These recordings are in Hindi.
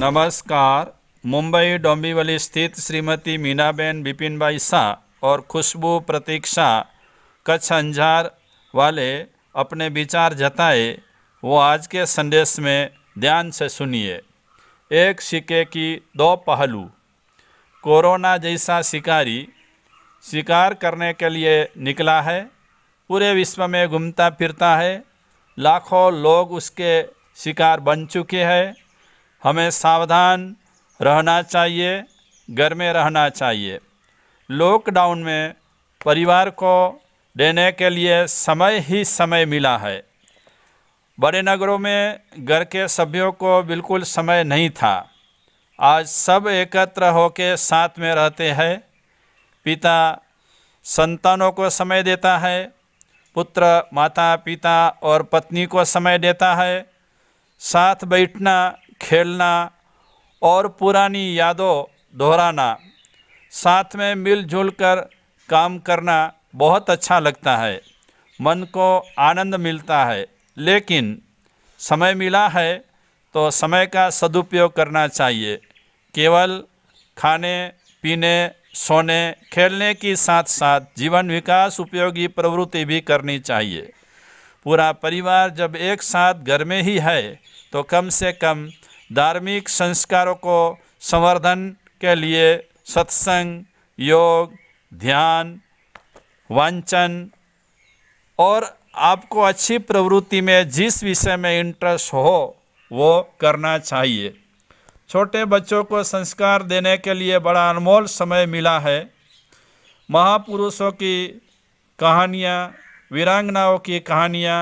नमस्कार मुंबई डोंबिवली स्थित श्रीमती मीनाबेन बिपिनबाई शाह और खुशबू प्रतीक शाह कच्छ अंजार वाले अपने विचार जताए वो आज के संदेश में ध्यान से सुनिए एक सिक्के की दो पहलू कोरोना जैसा शिकारी शिकार करने के लिए निकला है पूरे विश्व में घूमता फिरता है लाखों लोग उसके शिकार बन चुके हैं हमें सावधान रहना चाहिए घर में रहना चाहिए लॉकडाउन में परिवार को देने के लिए समय ही समय मिला है बड़े नगरों में घर के सभ्यों को बिल्कुल समय नहीं था आज सब एकत्र होकर साथ में रहते हैं पिता संतानों को समय देता है पुत्र माता पिता और पत्नी को समय देता है साथ बैठना खेलना और पुरानी यादों दोहराना साथ में मिलजुल कर काम करना बहुत अच्छा लगता है मन को आनंद मिलता है लेकिन समय मिला है तो समय का सदुपयोग करना चाहिए केवल खाने पीने सोने खेलने के साथ साथ जीवन विकास उपयोगी प्रवृत्ति भी करनी चाहिए पूरा परिवार जब एक साथ घर में ही है तो कम से कम धार्मिक संस्कारों को संवर्धन के लिए सत्संग योग ध्यान वांचन और आपको अच्छी प्रवृत्ति में जिस विषय में इंटरेस्ट हो वो करना चाहिए छोटे बच्चों को संस्कार देने के लिए बड़ा अनमोल समय मिला है महापुरुषों की कहानियाँ वीरांगनाओं की कहानियाँ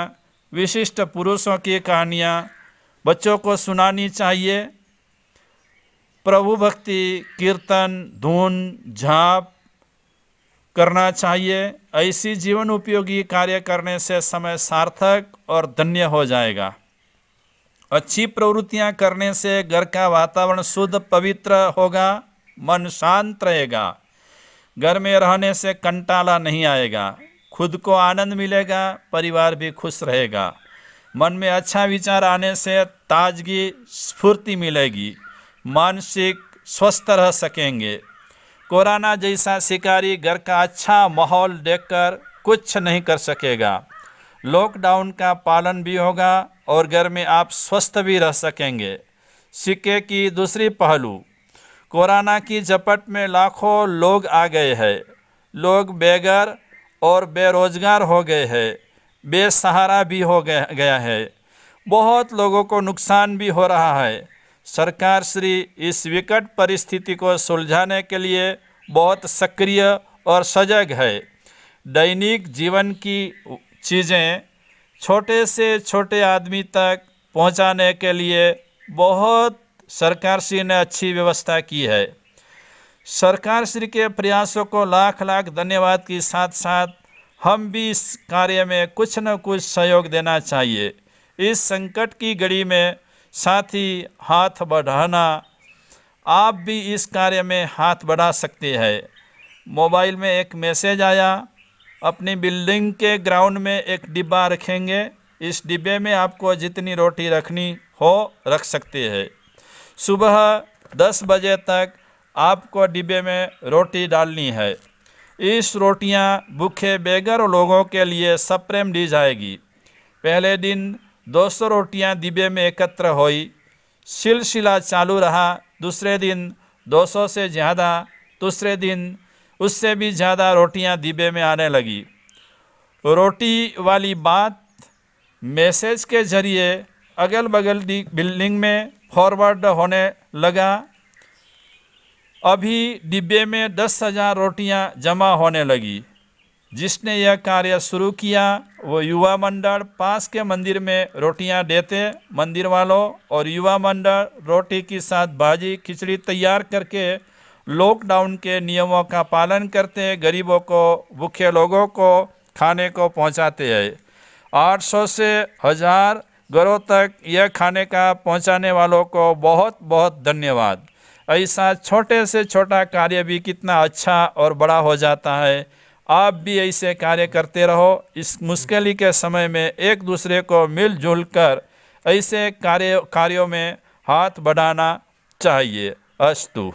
विशिष्ट पुरुषों की कहानियाँ बच्चों को सुनानी चाहिए प्रभु भक्ति कीर्तन धुन झाप करना चाहिए ऐसी जीवन उपयोगी कार्य करने से समय सार्थक और धन्य हो जाएगा अच्छी प्रवृत्तियां करने से घर का वातावरण शुद्ध पवित्र होगा मन शांत रहेगा घर में रहने से कंटाला नहीं आएगा खुद को आनंद मिलेगा परिवार भी खुश रहेगा मन में अच्छा विचार आने से ताजगी स्फूर्ति मिलेगी मानसिक स्वस्थ रह सकेंगे कोराना जैसा शिकारी घर का अच्छा माहौल देखकर कुछ नहीं कर सकेगा लॉकडाउन का पालन भी होगा और घर में आप स्वस्थ भी रह सकेंगे सिक्के की दूसरी पहलू कोरोना की झपट में लाखों लोग आ गए हैं लोग बेघर और बेरोजगार हो गए हैं बेसहारा भी हो गया, है बहुत लोगों को नुकसान भी हो रहा है सरकार श्री इस विकट परिस्थिति को सुलझाने के लिए बहुत सक्रिय और सजग है दैनिक जीवन की चीज़ें छोटे से छोटे आदमी तक पहुंचाने के लिए बहुत सरकार श्री ने अच्छी व्यवस्था की है सरकार श्री के प्रयासों को लाख लाख धन्यवाद के साथ साथ हम भी इस कार्य में कुछ न कुछ सहयोग देना चाहिए इस संकट की घड़ी में साथ ही हाथ बढ़ाना आप भी इस कार्य में हाथ बढ़ा सकते हैं मोबाइल में एक मैसेज आया अपनी बिल्डिंग के ग्राउंड में एक डिब्बा रखेंगे इस डिब्बे में आपको जितनी रोटी रखनी हो रख सकते हैं सुबह दस बजे तक आपको डिब्बे में रोटी डालनी है इस रोटियां भूखे बेघर लोगों के लिए सप्रेम दी जाएगी पहले दिन दो सौ रोटियाँ डिब्बे में एकत्र होई सिलसिला चालू रहा दूसरे दिन 200 से ज़्यादा दूसरे दिन उससे भी ज़्यादा रोटियां डिब्बे में आने लगी रोटी वाली बात मैसेज के ज़रिए अगल बगल बिल्डिंग में फॉरवर्ड होने लगा अभी डिब्बे में दस हज़ार रोटियाँ जमा होने लगी जिसने यह कार्य शुरू किया वो युवा मंडल पास के मंदिर में रोटियां देते मंदिर वालों और युवा मंडल रोटी के साथ भाजी खिचड़ी तैयार करके लॉकडाउन के नियमों का पालन करते गरीबों को भूखे लोगों को खाने को पहुंचाते हैं 800 से हज़ार घरों तक यह खाने का पहुंचाने वालों को बहुत बहुत धन्यवाद ऐसा छोटे से छोटा कार्य भी कितना अच्छा और बड़ा हो जाता है आप भी ऐसे कार्य करते रहो इस मुश्किल के समय में एक दूसरे को मिलजुल कर ऐसे कार्य कार्यों में हाथ बढ़ाना चाहिए अस्तु